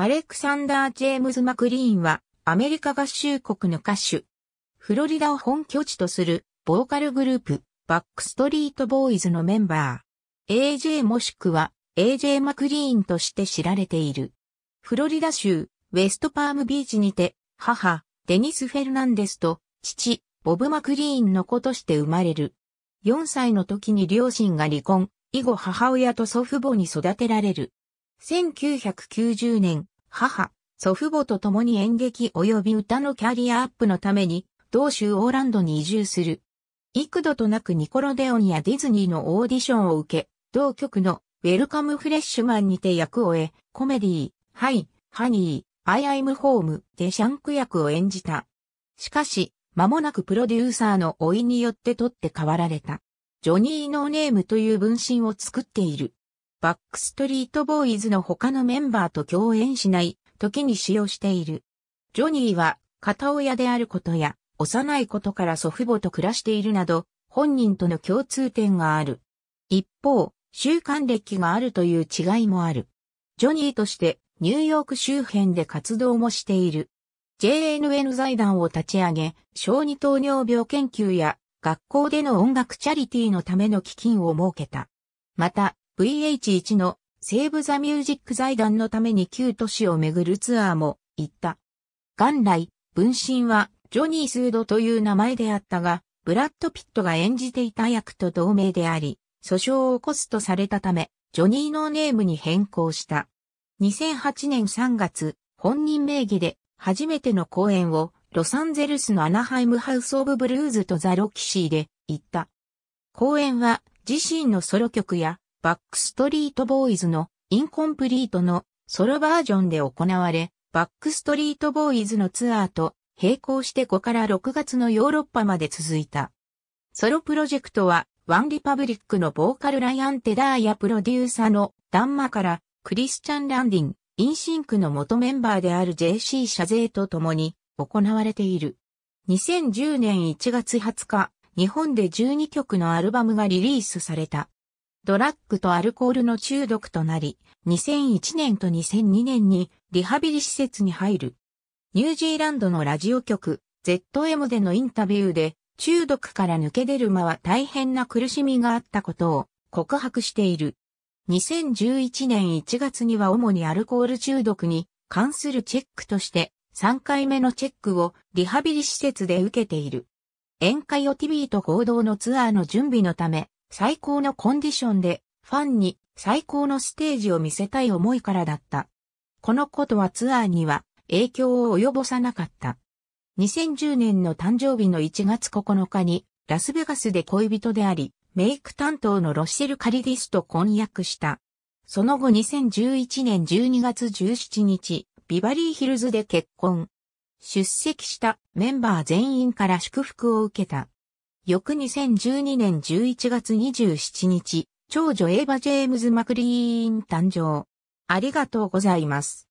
アレクサンダー・ジェームズ・マクリーンは、アメリカ合衆国の歌手。フロリダを本拠地とする、ボーカルグループ、バックストリート・ボーイズのメンバー。AJ もしくは、AJ マクリーンとして知られている。フロリダ州、ウェストパームビーチにて、母、デニス・フェルナンデスと、父、ボブ・マクリーンの子として生まれる。4歳の時に両親が離婚、以後母親と祖父母に育てられる。1990年、母、祖父母と共に演劇及び歌のキャリアアップのために、同州オーランドに移住する。幾度となくニコロデオンやディズニーのオーディションを受け、同局のウェルカムフレッシュマンにて役を得、コメディー、ハイ、ハニー、アイアイムホームでシャンク役を演じた。しかし、間もなくプロデューサーの老いによって取って代わられた。ジョニー・ノーネームという分身を作っている。バックストリートボーイズの他のメンバーと共演しない時に使用している。ジョニーは片親であることや幼いことから祖父母と暮らしているなど本人との共通点がある。一方、習慣歴があるという違いもある。ジョニーとしてニューヨーク周辺で活動もしている。JNN 財団を立ち上げ、小児糖尿病研究や学校での音楽チャリティーのための基金を設けた。また、VH1 のセーブ・ザ・ミュージック財団のために旧都市を巡るツアーも行った。元来、分身はジョニー・スードという名前であったが、ブラッド・ピットが演じていた役と同名であり、訴訟を起こすとされたため、ジョニー・ノーネームに変更した。2008年3月、本人名義で初めての公演をロサンゼルスのアナハイムハウス・オブ・ブルーズとザ・ロキシーで行った。公演は自身のソロ曲やバックストリートボーイズのインコンプリートのソロバージョンで行われ、バックストリートボーイズのツアーと並行して5から6月のヨーロッパまで続いた。ソロプロジェクトは、ワンリパブリックのボーカルライアン・テダーやプロデューサーのダンマから、クリスチャン・ランディン、インシンクの元メンバーである JC シャゼーと共に行われている。2010年1月20日、日本で12曲のアルバムがリリースされた。ドラッグとアルコールの中毒となり、2001年と2002年にリハビリ施設に入る。ニュージーランドのラジオ局 ZM でのインタビューで中毒から抜け出る間は大変な苦しみがあったことを告白している。2011年1月には主にアルコール中毒に関するチェックとして3回目のチェックをリハビリ施設で受けている。宴会を TV と合同のツアーの準備のため最高のコンディションでファンに最高のステージを見せたい思いからだった。このことはツアーには影響を及ぼさなかった。2010年の誕生日の1月9日にラスベガスで恋人であり、メイク担当のロシェル・カリディスと婚約した。その後2011年12月17日、ビバリーヒルズで結婚。出席したメンバー全員から祝福を受けた。翌2012年11月27日、長女エヴバ・ジェームズ・マクリーン誕生。ありがとうございます。